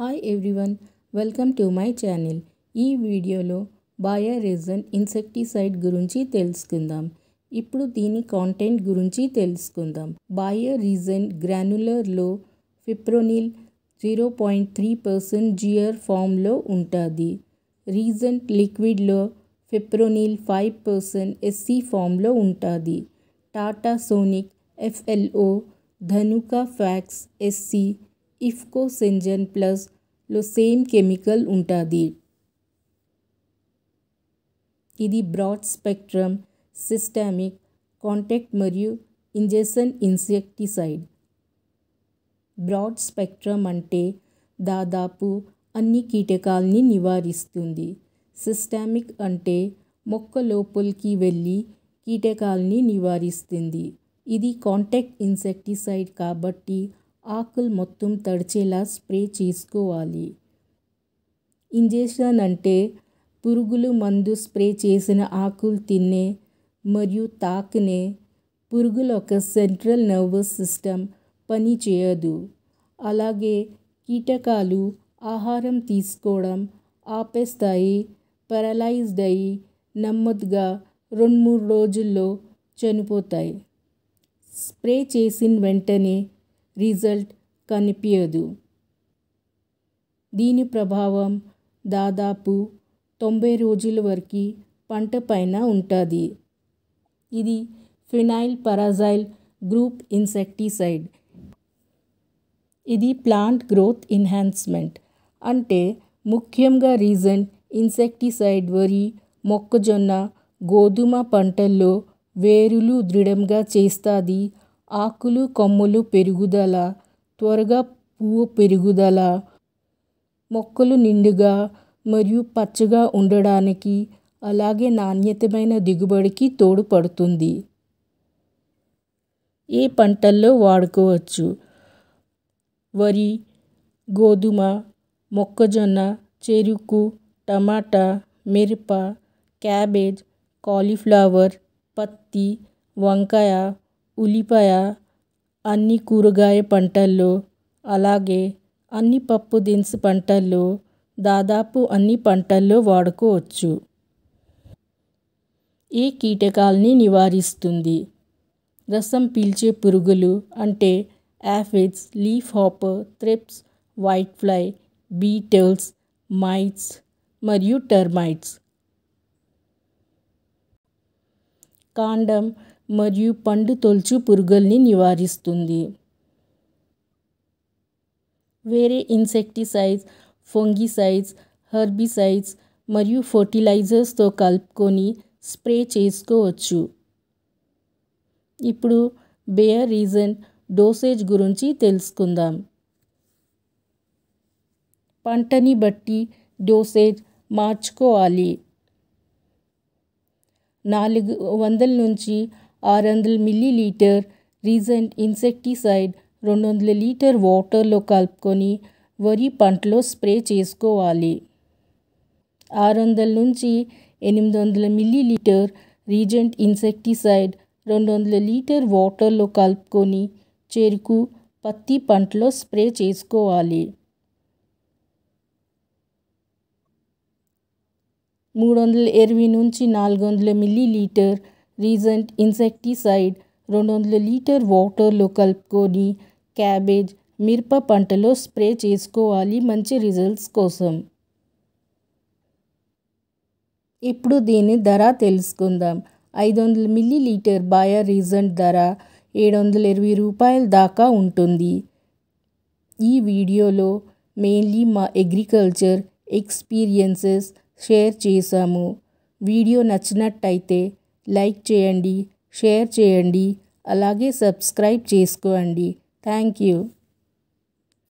hi everyone welcome to my channel ఈ వీడియోలో బాయా reason insecticide గురించి తెలుసుకుందాం ఇప్పుడు దీని కాంటెంట్ గురించి తెలుసుకుందాం బాయా రీజన్ గ్రానులర్లో fipronil zero point three percent జియర్ ఫామ్లో ఉంటుంది రీజన్ లిక్విడ్లో ఫిప్రోనిల్ ఫైవ్ పర్సెంట్ ఎస్సీ ఫామ్లో ఉంటుంది టాటా సోనిక్ ఎఫ్ఎల్ఓ ధనుకా ఫ్యాక్స్ ఎస్సీ ఇఫ్కో సెంజన్ ప్లస్లో సేమ్ కెమికల్ ఉంటుంది ఇది బ్రాడ్ స్పెక్ట్రమ్ సిస్టమిక్ కాంటాక్ట్ మరియు ఇంజెక్షన్ ఇన్సెక్టిసైడ్ బ్రాడ్ స్పెక్ట్రమ్ అంటే దాదాపు అన్ని కీటకాల్ని నివారిస్తుంది సిస్టమిక్ అంటే మొక్క లోపలికి వెళ్ళి కీటకాలని నివారిస్తుంది ఇది కాంటాక్ట్ ఇన్సెక్టిసైడ్ కాబట్టి ఆకులు మొత్తం తడిచేలా స్ప్రే చేసుకోవాలి ఇంజెక్షన్ అంటే పురుగుల మందు స్ప్రే చేసిన ఆకులు తినే మరియు తాకినే పురుగుల ఒక సెంట్రల్ నర్వస్ సిస్టమ్ పని చేయదు అలాగే కీటకాలు ఆహారం తీసుకోవడం ఆపేస్తాయి పెరలైజ్డ్ అయ్యి నెమ్మదిగా రెండు మూడు రోజుల్లో చనిపోతాయి స్ప్రే చేసిన వెంటనే రిజల్ట్ కనిపించదు దీని ప్రభావం దాదాపు తొంభై రోజుల వరకు పంట పైన ఉంటుంది ఇది ఫినైల్ పరాజైల్ గ్రూప్ ఇన్సెక్టిసైడ్ ఇది ప్లాంట్ గ్రోత్ ఎన్హాన్స్మెంట్ అంటే ముఖ్యంగా రీజన్ ఇన్సెక్టిసైడ్ వరి మొక్కజొన్న గోధుమ పంటల్లో వేరులు దృఢంగా చేస్తుంది ఆకులు కొమ్మలు పెరుగుదల త్వరగా పువ్వు పెరుగుదల మొక్కలు నిండుగా మరియు పచ్చగా ఉండడానికి అలాగే నాణ్యతమైన దిగుబడికి తోడ్పడుతుంది ఏ పంటల్లో వాడుకోవచ్చు వరి గోధుమ మొక్కజొన్న చెరుకు టమాటా మిరప క్యాబేజ్ కాలీఫ్లవర్ పత్తి వంకాయ ఉల్లిపాయ అన్ని కూరగాయ పంటల్లో అలాగే అన్ని పప్పు దినుసు పంటల్లో దాదాపు అన్ని పంటల్లో వాడుకోవచ్చు ఈ కీటకాలని నివారిస్తుంది రసం పీల్చే పురుగులు అంటే aphids leaf hopper thrips white fly beetles mites మరియు టర్మైట్స్ కాండం మరియు పండు తొలుచు పురుగుల్ని నివారిస్తుంది వేరే ఇన్సెక్టిసైడ్స్ ఫొంగిసైడ్స్ హర్బిసైడ్స్ మరియు ఫర్టిలైజర్స్తో కలుపుకొని స్ప్రే చేసుకోవచ్చు ఇప్పుడు బేయర్ రీజన్ డోసేజ్ గురించి తెలుసుకుందాం పంటని బట్టి డోసేజ్ మార్చుకోవాలి నాలుగు వందల నుంచి ആറ് മില്ലിലീറ്റർ రీజెంట్ ఇన్సెక్టిసైడ్ రెండు వందల లీటర్ వాటర్లో కలుపుకొని వరి పంటలో స్ప్రే చేసుకోవాలి ఆరు వందల నుంచి ఎనిమిది వందల మిల్లీలీటర్ రీజెంట్ ఇన్సెక్టిసైడ్ రెండు వందల లీటర్ వాటర్లో కలుపుకొని చెరుకు పత్తి పంటలో స్ప్రే చేసుకోవాలి మూడు వందల ఇరవై నుంచి నాలుగు వందల మిల్లీలీటర్ రీజెంట్ ఇన్సెక్టిసైడ్ రెండు వందల లీటర్ వాటర్లో కలుపుకొని క్యాబేజ్ మిరప పంటలో స్ప్రే చేసుకోవాలి మంచి రిజల్ట్స్ కోసం ఇప్పుడు దీని ధర తెలుసుకుందాం ఐదు వందల మిల్లీ లీటర్ బాయా రీజెంట్ ధర ఏడు వందల ఇరవై రూపాయల దాకా ఉంటుంది ఈ వీడియోలో మెయిన్లీ మా అగ్రికల్చర్ ఎక్స్పీరియన్సెస్ షేర్ చేశాము వీడియో నచ్చినట్టయితే లైక్ చేయండి షేర్ చేయండి అలాగే సబ్స్క్రైబ్ చేసుకోండి థ్యాంక్ యూ